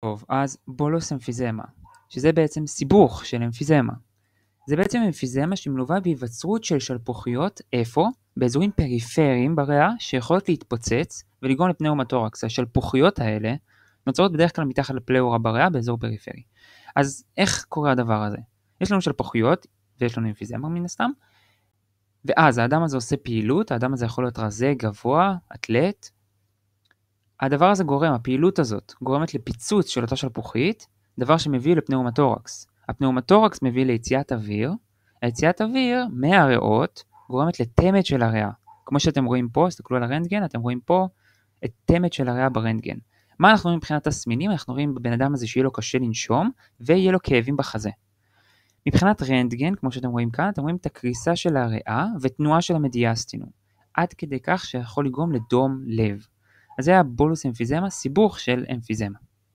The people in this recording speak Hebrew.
טוב, אז בולוס לא אמפיזמה, שזה בעצם סיבוך של אמפיזמה. זה בעצם אמפיזמה שמלווה בהיווצרות של שלפוחיות, איפה? באזורים פריפריים בריאה שיכולות להתפוצץ ולגרום לפנאומטורקס. השלפוחיות האלה נוצרות בדרך כלל מתחת לפלאורה בריאה באזור פריפרי. אז איך קורה הדבר הזה? יש לנו שלפוחיות, ויש לנו אמפיזמה מן הסתם, ואז האדם הזה עושה פעילות, האדם הזה יכול להיות רזה, גבוה, אתלט, הדבר הזה גורם, הפעילות הזאת, גורמת לפיצוץ של אותה שלפוחית, דבר שמביא לפנאומטורקס. הפנאומטורקס מביא ליציאת אוויר, היציאת אוויר מהריאות גורמת לתמת של הריאה. כמו שאתם רואים פה, תסתכלו על הרנטגן, אתם רואים פה את תמת של הריאה ברנטגן. מה אנחנו רואים מבחינת תסמינים? אנחנו רואים בבן אדם הזה שיהיה לו קשה לנשום ויהיה לו כאבים בחזה. מבחינת רנטגן, כמו שאתם רואים כאן, אתם רואים את הקריסה של הריאה ותנועה של המדיאסטינום, עד כדי כך שיכול לגרום לדום לב. אז זה הבולוס אמפיזמה, סיבוך של אמפיזמה.